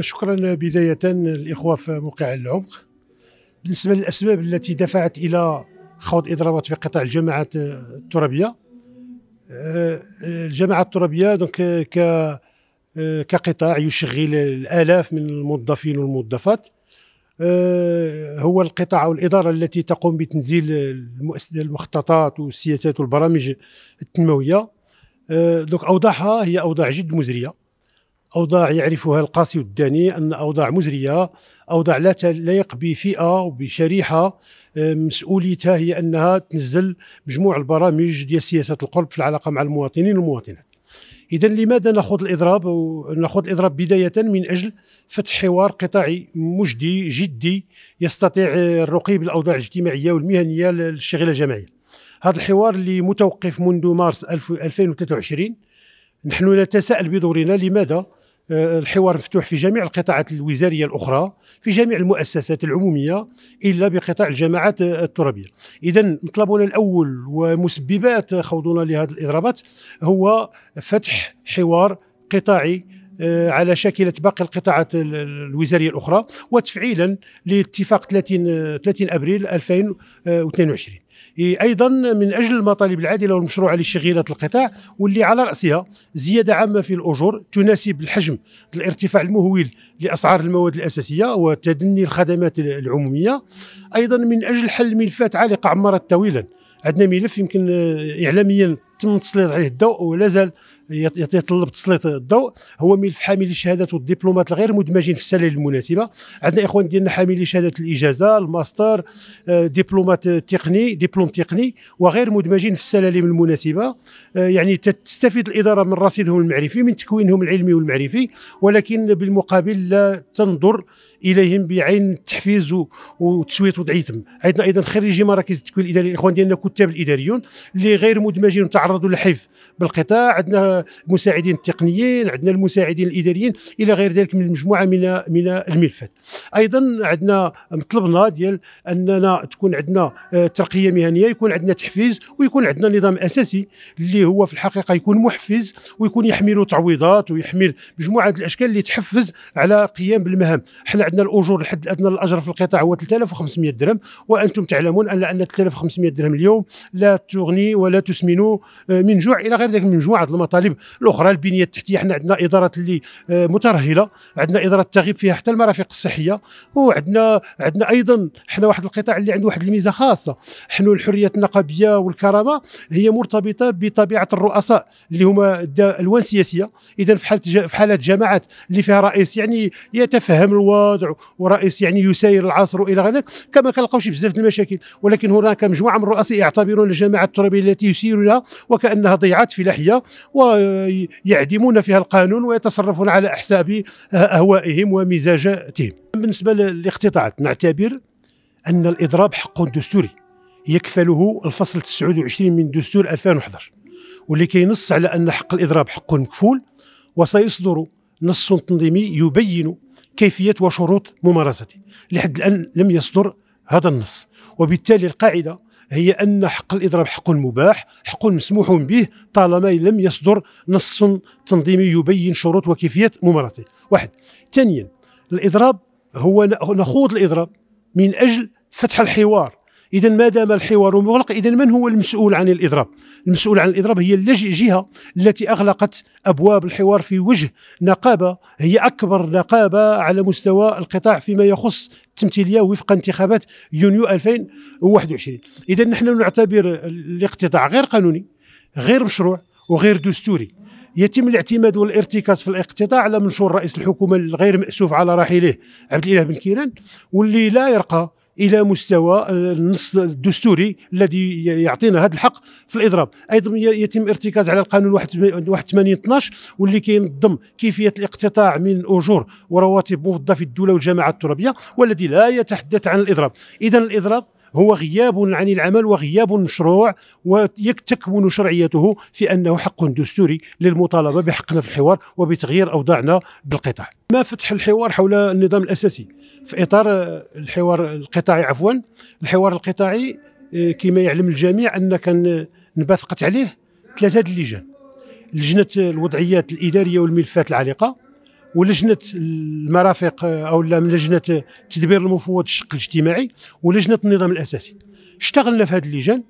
شكرا بداية الإخوة في موقع العمق بالنسبة للأسباب التي دفعت إلى خوض إضرابات في قطاع الجماعات الترابية آه، الجماعة الترابية دونك كقطاع يشغل الآلاف من الموظفين والموظفات آه، هو القطاع أو الإدارة التي تقوم بتنزيل المخططات والسياسات والبرامج التنموية آه، دونك أوضاعها هي أوضاع جد مزرية أوضاع يعرفها القاسي والداني أن أوضاع مزرية أوضاع لا تليق بفئة وبشريحة آه، مسؤوليتها هي أنها تنزل مجموع البرامج ديال سياسة القرب في العلاقة مع المواطنين والمواطنات إذا لماذا نخوض الإضراب ناخذ الإضراب بداية من أجل فتح حوار قطاعي مجدي جدي يستطيع الرقي آه، بالأوضاع الاجتماعية والمهنية للشغلة الجماعية هذا الحوار اللي متوقف منذ مارس 2023 نحن نتساءل بدورنا لماذا آه، الحوار مفتوح في جميع القطاعات الوزاريه الاخرى في جميع المؤسسات العموميه الا بقطاع الجماعات الترابيه اذا مطلبنا الاول ومسببات خوضنا لهذه الاضرابات هو فتح حوار قطاعي آه، على شاكلة باقي القطاعات الوزارية الأخرى وتفعيلا لاتفاق 30 30 أبريل 2022 إيه، ايضا من اجل المطالب العادله والمشروعه لشغيلات القطاع واللي على راسها زياده عامه في الاجور تناسب الحجم الارتفاع المهول لاسعار المواد الاساسيه وتدني الخدمات العموميه ايضا من اجل حل ملفات عالقه عمرت طويلا عندنا ملف يمكن آه، اعلاميا تم تسليط عليه الضوء ولا زال يتطلب تسليط الضوء هو ملف حاملي الشهادات والدبلومات الغير مدمجين في السلالم المناسبه عندنا اخوان ديالنا حاملي شهاده الاجازه الماستر آه، دبلومات تقني دبلوم تقني وغير مدمجين في السلالم المناسبه آه، يعني تستفيد الاداره من رصيدهم المعرفي من تكوينهم العلمي والمعرفي ولكن بالمقابل لا تنظر اليهم بعين التحفيز وتسويه وضعيتهم عندنا ايضا خريجي مراكز التكوين الاداري الاخوان ديالنا كتاب الاداريون اللي غير مدمجين وتعرضوا للحيف بالقطاع عندنا المساعدين التقنيين عندنا المساعدين الاداريين الى غير ذلك من مجموعه من من الملفات ايضا عندنا مطلبنا ديال اننا تكون عندنا آه، ترقيه مهنيه يكون عندنا تحفيز ويكون عندنا نظام اساسي اللي هو في الحقيقه يكون محفز ويكون يحمل تعويضات ويحمل مجموعه الاشكال اللي تحفز على القيام بالمهام حنا عندنا الاجور الحد الادنى للاجر في القطاع هو 3500 درهم وانتم تعلمون ان ان 3500 درهم اليوم لا تغني ولا تسمن آه، من جوع الى غير ذلك من مجموعه المطالب المغرب الاخرى البنيه التحتيه حنا عندنا ادارات اللي آه، مترهله عندنا ادارات تغيب فيها حتى المرافق الصحيه وعندنا عندنا ايضا حنا واحد القطاع اللي عنده واحد الميزه خاصه حنا الحريات النقابيه والكرامه هي مرتبطه بطبيعه الرؤساء اللي هما الوان سياسيه اذا في حاله في حالات جماعات اللي فيها رئيس يعني يتفهم الوضع ورئيس يعني يسير العصر والى غير ذلك كما كنلقاو شي بزاف المشاكل ولكن هناك مجموعه من الرؤساء يعتبرون الجماعه الترابيه التي يسيرونها وكانها ضيعات فلاحيه و يعدمون فيها القانون ويتصرفون على أحساب آه، أهوائهم ومزاجاتهم بالنسبة للاقتطاعات نعتبر أن الإضراب حق دستوري يكفله الفصل 29 من دستور 2011 واللي كينص على أن حق الإضراب حق مكفول وسيصدر نص تنظيمي يبين كيفية وشروط ممارسته لحد الآن لم يصدر هذا النص وبالتالي القاعدة هي أن حق الإضراب حق مباح حق مسموح به طالما لم يصدر نص تنظيمي يبين شروط وكيفية ممارسته واحد ثانيا الإضراب هو نخوض الإضراب من أجل فتح الحوار اذا ما دام الحوار مغلق اذا من هو المسؤول عن الاضراب المسؤول عن الاضراب هي الجهه التي اغلقت ابواب الحوار في وجه نقابه هي اكبر نقابه على مستوى القطاع فيما يخص التمثيليه وفق انتخابات يونيو 2021 اذا نحن نعتبر الاقتطاع غير قانوني غير مشروع وغير دستوري يتم الاعتماد والارتكاز في الاقتطاع على منشور رئيس الحكومه الغير ماسوف على راحله عبد الاله بن كيران واللي لا يرقى الى مستوى النص الدستوري الذي يعطينا هذا الحق في الاضراب ايضا يتم الارتكاز على القانون 81 12 واللي كينظم كيفيه الاقتطاع من اجور ورواتب موظفي الدوله والجماعات الترابيه والذي لا يتحدث عن الاضراب اذا الاضراب هو غياب عن العمل وغياب مشروع وتكمن شرعيته في انه حق دستوري للمطالبه بحقنا في الحوار وبتغيير اوضاعنا بالقطاع. ما فتح الحوار حول النظام الاساسي في اطار الحوار القطاعي عفوا الحوار القطاعي آه، كما يعلم الجميع ان كان نبثقت عليه ثلاثه اللجان لجنه الوضعيات الاداريه والملفات العالقه ولجنه المرافق او لجنه تدبير المفوض الشق الاجتماعي ولجنه النظام الاساسي اشتغلنا في هذه اللجان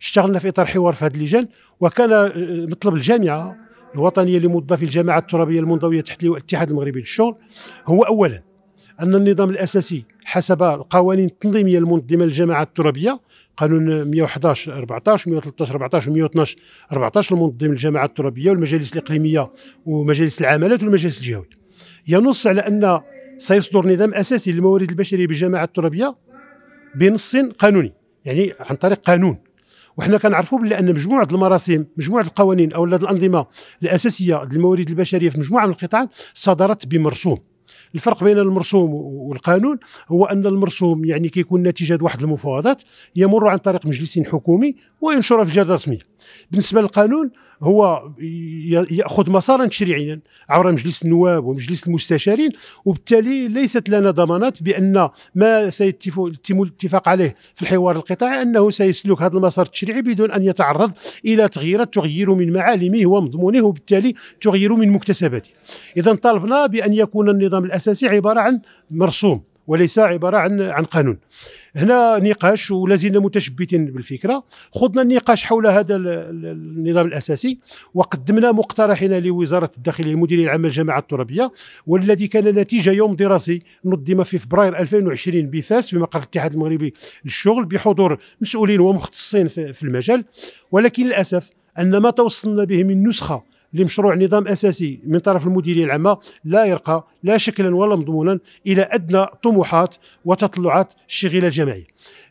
اشتغلنا في اطار حوار في هذه اللجان وكان آه، مطلب الجامعه الوطنيه لموظفي الجامعه الترابيه المنضويه تحت لواء الاتحاد المغربي للشغل هو اولا ان النظام الاساسي حسب القوانين التنظيميه المنظمه للجماعات الترابيه قانون 111 14 113 14 112 14 المنظم للجماعات الترابيه والمجالس الاقليميه ومجالس العمالات والمجالس الجهوي ينص على ان سيصدر نظام اساسي للموارد البشريه بالجماعه الترابيه بنص قانوني يعني عن طريق قانون وحنا كنعرفوا بلي ان مجموعه المراسيم مجموعه القوانين او الانظمه الاساسيه للموارد البشريه في مجموعه من القطاعات صدرت بمرسوم الفرق بين المرسوم والقانون هو ان المرسوم يعني كيكون نتيجه واحد المفاوضات يمر عن طريق مجلس حكومي وينشر في جريده رسميه بالنسبه للقانون هو ياخذ مسارا تشريعيا عبر مجلس النواب ومجلس المستشارين وبالتالي ليست لنا ضمانات بان ما سيتم الاتفاق عليه في الحوار القطاعي انه سيسلك هذا المسار التشريعي بدون ان يتعرض الى تغييرات تغير من معالمه ومضمونه وبالتالي تغير من مكتسباته اذا طالبنا بان يكون النظام الاساسي عباره عن مرسوم وليس عباره عن عن قانون هنا نقاش ولازلنا متشبتين بالفكره خضنا النقاش حول هذا النظام الاساسي وقدمنا مقترحنا لوزاره الداخليه المديريه العامه للجامعه الترابيه والذي كان نتيجه يوم دراسي نظم في فبراير 2020 بفاس في مقر الاتحاد المغربي للشغل بحضور مسؤولين ومختصين في المجال ولكن للاسف ان ما توصلنا به من نسخه لمشروع نظام اساسي من طرف المديريه العامه لا يرقى لا شكلا ولا مضمونا الى ادنى طموحات وتطلعات الشغيله الجماعيه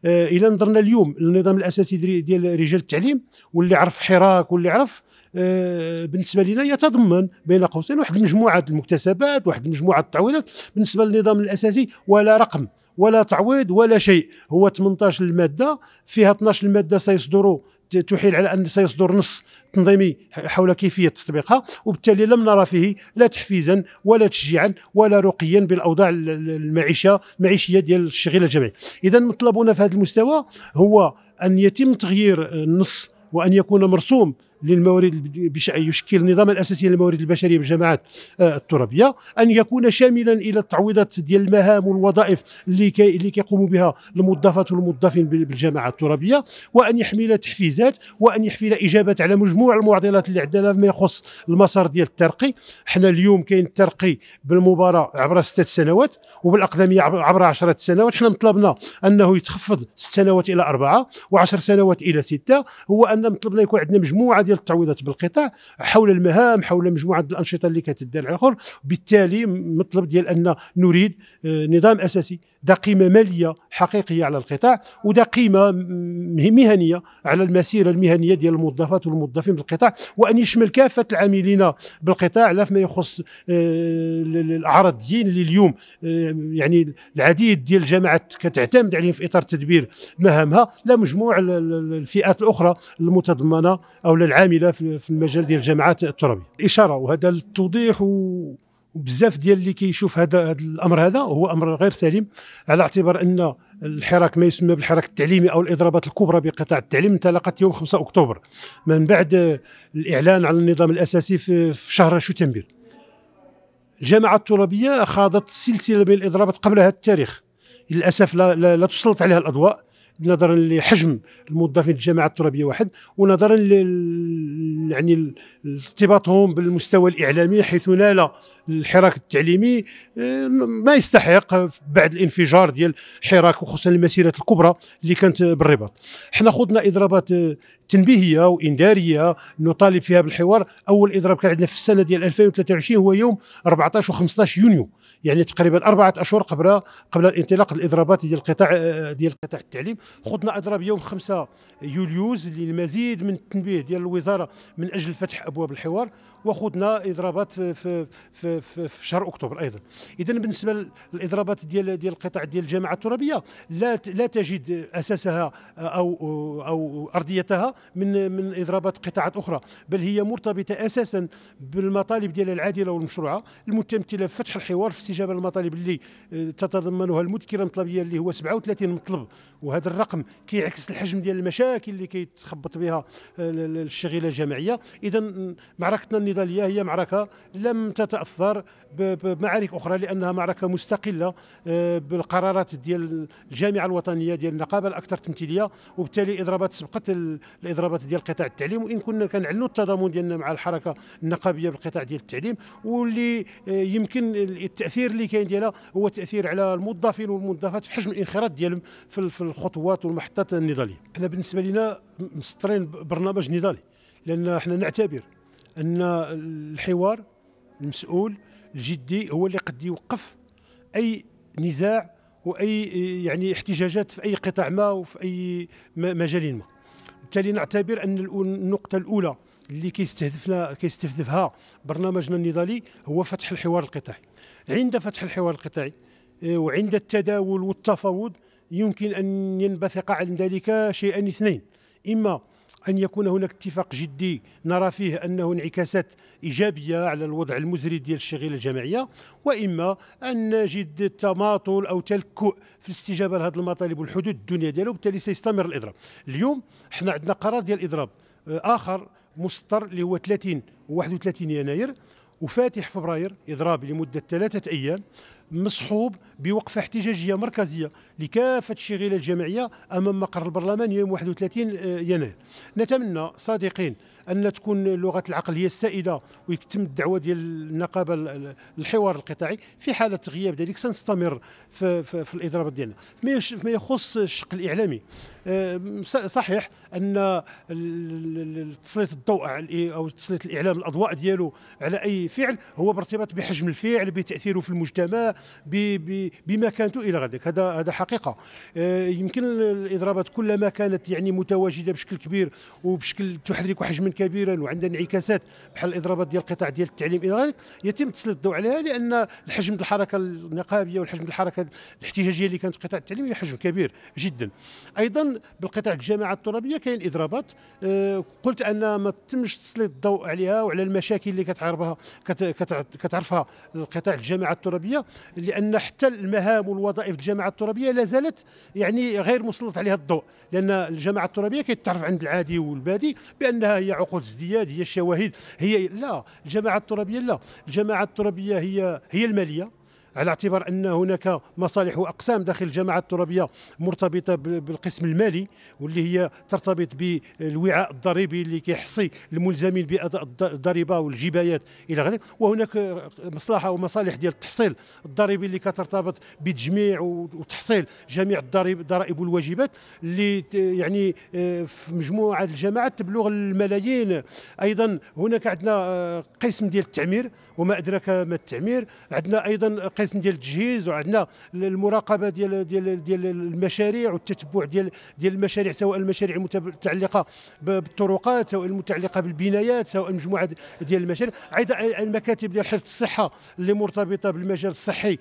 آه الى نظرنا اليوم للنظام الاساسي ديال رجال التعليم واللي عرف حراك واللي عرف آه بالنسبه لنا يتضمن بين قوسين واحد المجموعه المكتسبات واحد المجموعه التعويضات بالنسبه للنظام الاساسي ولا رقم ولا تعويض ولا شيء هو 18 الماده فيها 12 الماده سيصدروا تحيل على ان سيصدر نص تنظيمي حول كيفيه تطبيقها وبالتالي لم نرى فيه لا تحفيزا ولا تشجيعا ولا رقيا بالاوضاع المعيشه المعيشيه ديال الشغيله الجمعي اذا مطلبنا في هذا المستوى هو ان يتم تغيير النص وان يكون مرسوم للموارد يشكل النظام الأساسي للموارد البشرية بالجماعات آه، الترابية أن يكون شاملا إلى التعويضات ديال المهام والوظائف اللي كي اللي كيقوموا بها الموظفات والموظفين بالجماعات الترابية وأن يحمل تحفيزات وأن يحمل إجابات على مجموع المعضلات اللي عندنا فيما يخص المسار ديال الترقي حنا اليوم كاين الترقي بالمباراة عبر ستة سنوات وبالأقدمية عبر عشرة سنوات حنا مطلبنا أنه يتخفض ست سنوات إلى أربعة وعشر سنوات إلى ستة هو أن مطلبنا يكون عندنا مجموعة ديال ديال التعويضات بالقطاع حول المهام حول مجموعه الانشطه اللي كتدار على الاخر بالتالي مطلب ديال ان نريد آه، نظام اساسي ده قيمة مالية حقيقية على القطاع وده قيمة مهنية على المسيرة المهنية ديال الموظفات والموظفين بالقطاع وأن يشمل كافة العاملين بالقطاع لا فيما يخص آه، العرضيين اللي اليوم آه، يعني العديد ديال الجامعات كتعتمد عليهم في إطار تدبير مهامها لا مجموع الفئات الأخرى المتضمنة أو العاملة في المجال ديال الجامعات الترابية إشارة وهذا التوضيح و وبزاف ديال اللي كيشوف هذا الامر هذا هو امر غير سليم على اعتبار ان الحراك ما يسمى بالحراك التعليمي او الاضرابات الكبرى بقطاع التعليم انطلقت يوم 5 اكتوبر من بعد الاعلان عن النظام الاساسي في شهر شتنبر الجامعه الترابيه خاضت سلسله من الاضرابات قبل هذا التاريخ للاسف لا, لا, لا تسلط عليها الاضواء نظرا لحجم الموظفين الجامعه الترابيه واحد ونظرا يعني ارتباطهم بالمستوى الاعلامي حيث نال الحراك التعليمي آه، ما يستحق بعد الانفجار ديال الحراك وخصوصا المسيرات الكبرى اللي كانت بالرباط حنا خضنا اضرابات تنبيهيه وانذاريه نطالب فيها بالحوار اول اضراب كان عندنا في السنه ديال 2023 هو يوم 14 و15 يونيو يعني تقريبا اربعه اشهر قبل قبل انطلاق الاضرابات ديال القطاع آه، ديال قطاع التعليم خضنا اضراب يوم 5 يوليوز للمزيد من التنبيه ديال الوزاره من اجل فتح أبواب الحوار وخذنا اضرابات في في في, في شهر اكتوبر ايضا اذا بالنسبه للاضرابات ديال ديال القطاع ديال الجامعه الترابيه لا لا تجد اساسها او او ارضيتها من من اضرابات قطاعات اخرى بل هي مرتبطه اساسا بالمطالب ديالها العادله والمشروعه المتمثله في فتح الحوار في استجابه للمطالب اللي آه، تتضمنها المذكره المطلبيه اللي هو 37 مطلب وهذا الرقم كيعكس الحجم ديال المشاكل اللي كيتخبط بها آه، الشغيله الجماعيه اذا معركتنا النضاليه هي معركه لم تتاثر بمعارك اخرى لانها معركه مستقله آه، بالقرارات ديال الجامعه الوطنيه ديال النقابه الاكثر تمثيليه وبالتالي اضرابات سبقت الاضرابات ديال قطاع التعليم وان كنا كنعلنوا التضامن ديالنا مع الحركه النقابيه بالقطاع ديال التعليم واللي آه، يمكن التاثير اللي كاين ديالها هو تاثير على الموظفين والموظفات في حجم الانخراط ديالهم في الخطوات والمحطات النضاليه احنا بالنسبه لنا مسطرين برنامج نضالي لان احنا نعتبر ان الحوار المسؤول الجدي هو اللي قد يوقف اي نزاع واي يعني احتجاجات في اي قطاع ما وفي اي مجال ما بالتالي نعتبر ان النقطه الاولى اللي كيستهدفنا كيستهدفها برنامجنا النضالي هو فتح الحوار القطاعي عند فتح الحوار القطاعي آه، وعند التداول والتفاوض يمكن ان ينبثق عن ذلك شيئان اثنين اما أن يكون هناك اتفاق جدي نرى فيه أنه انعكاسات إيجابية على الوضع المزري ديال الشغيلة الجماعية وإما أن نجد تماطل أو تلكؤ في الاستجابة لهذه المطالب والحدود الدنيا ديالو وبالتالي سيستمر الإضراب اليوم احنا عندنا قرار ديال الإضراب آه، آخر مسطر اللي هو 30 و 31 يناير وفاتح فبراير إضراب لمدة ثلاثة أيام مصحوب بوقفه احتجاجيه مركزيه لكافه الشغيله الجماعيه امام مقر البرلمان يوم 31 آه، يناير نتمنى صادقين ان تكون لغه العقل هي السائده ويتم الدعوه ديال النقابه الحوار القطاعي في حاله غياب ذلك سنستمر في, في, في الاضرابات ديالنا فيما يخص الشق الاعلامي آه، صحيح ان تسليط الضوء او تسليط الاعلام الاضواء ديالو على اي فعل هو بارتباط بحجم الفعل بتاثيره في المجتمع بمكانته الى غير ذلك هذا هذا حقيقه آه، يمكن الاضرابات كلما كانت يعني متواجده بشكل كبير وبشكل تحرك حجم كبيرا وعندها انعكاسات بحال الاضرابات ديال القطاع ديال التعليم الى ذلك يتم تسليط الضوء عليها لان الحجم ديال الحركه النقابيه والحجم ديال الحركه الاحتجاجيه اللي كانت في قطاع التعليم هي حجم كبير جدا ايضا بالقطاع الجامعات الترابيه كاين اضرابات آه، قلت ان ما تمش تسليط الضوء عليها وعلى المشاكل اللي كتعرفها كتعرفها القطاع الجامعات الترابيه لان حتى المهام والوظائف الجامعات الترابيه لا زالت يعني غير مسلط عليها الضوء لان الجامعه الترابيه كيتعرف عند العادي والبادي بانها هي عقود ازدياد هي الشواهد هي لا الجماعه الترابيه لا الجماعه الترابيه هي هي الماليه على اعتبار ان هناك مصالح واقسام داخل الجماعه الترابيه مرتبطه بالقسم المالي واللي هي ترتبط بالوعاء الضريبي اللي كيحصي الملزمين باداء الضريبه والجبايات الى غيره وهناك مصلحه ومصالح ديال التحصيل الضريبي اللي كترتبط بتجميع وتحصيل جميع الضرائب والواجبات اللي يعني آه، في مجموعه الجماعات تبلغ الملايين ايضا هناك عندنا آه، قسم ديال التعمير وما ادراك ما التعمير عندنا ايضا القسم ديال التجهيز وعندنا المراقبه ديال ديال ديال المشاريع والتتبع ديال ديال المشاريع سواء المشاريع المتعلقه بالطرقات سواء المتعلقه بالبنايات سواء مجموعه ديال المشاريع ايضا المكاتب ديال حفظ الصحه اللي مرتبطه بالمجال الصحي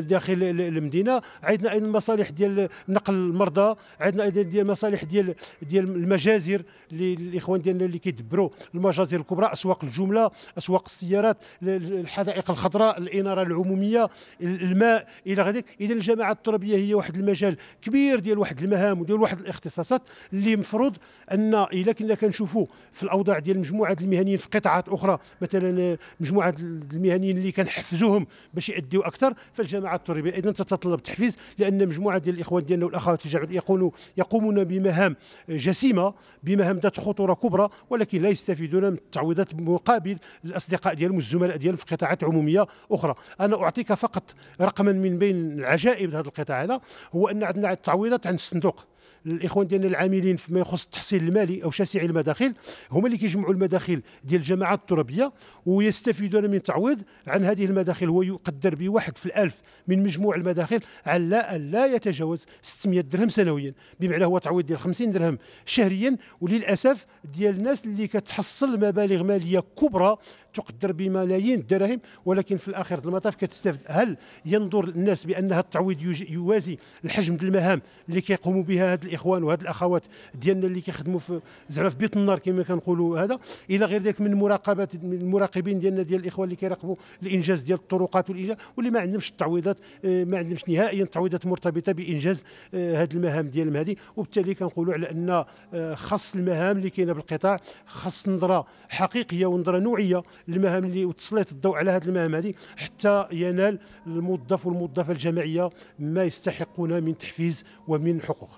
داخل المدينه عندنا ايضا المصالح ديال نقل المرضى عندنا ايضا ديال المصالح ديال ديال المجازر اللي الاخوان ديالنا اللي كيدبروا المجازر الكبرى اسواق الجمله اسواق السيارات الحدائق الخضراء الاناره العموميه التربيه الماء الى غير اذا الجامعه التربيه هي واحد المجال كبير ديال واحد المهام وديال واحد الاختصاصات اللي مفروض ان الا كنا كنشوفوا في الاوضاع ديال مجموعه المهنيين في قطاعات اخرى مثلا مجموعه المهنيين اللي كنحفزوهم باش ياديو اكثر فالجامعه التربيه اذا تتطلب تحفيز لان مجموعه ديال الاخوان ديالنا والاخوات في الجامعه يقولوا يقومون بمهام جسيمه بمهام ذات خطوره كبرى ولكن لا يستفيدون من التعويضات مقابل الاصدقاء ديالهم والزملاء ديالهم في قطاعات عموميه اخرى انا اعطيك ذلك فقط رقما من بين العجائب هذا القطاع هذا هو ان عندنا التعويضات عن الصندوق الاخوان ديالنا العاملين فيما يخص التحصيل المالي او شاسعي المداخل هما اللي كيجمعوا المداخل ديال الجماعات الترابيه ويستفيدون من تعويض عن هذه المداخل هو يقدر بواحد في الالف من مجموع المداخل على لا يتجاوز 600 درهم سنويا بمعنى هو تعويض ديال 50 درهم شهريا وللاسف ديال الناس اللي كتحصل مبالغ ماليه كبرى تقدر بملايين الدراهم ولكن في الاخر المطاف كتستافد هل ينظر الناس بان هذا التعويض يوازي الحجم ديال المهام اللي كيقوموا بها هاد الاخوان وهاد الاخوات ديالنا اللي كيخدموا في زعما في بيت النار كما كنقولوا هذا الى غير ذلك من مراقبه من المراقبين ديالنا ديال الاخوان اللي كيراقبوا الانجاز ديال الطرقات والانجاز واللي ما عندهمش التعويضات آه، ما عندهمش نهائيا تعويضات مرتبطه بانجاز آه، هاد المهام ديالهم هذه وبالتالي كنقولوا على ان آه، خاص المهام اللي كاينه بالقطاع خاص نظره حقيقيه ونظره نوعيه المهام اللي وتسليط الضوء على هذه المهام هذه حتى ينال الموظف والموظفه الجماعيه ما يستحقون من تحفيز ومن حقوق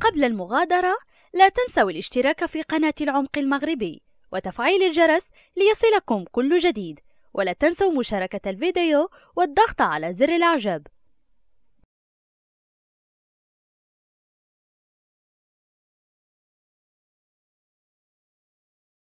قبل المغادره لا تنسوا الاشتراك في قناه العمق المغربي وتفعيل الجرس ليصلكم كل جديد ولا تنسوا مشاركه الفيديو والضغط على زر الاعجاب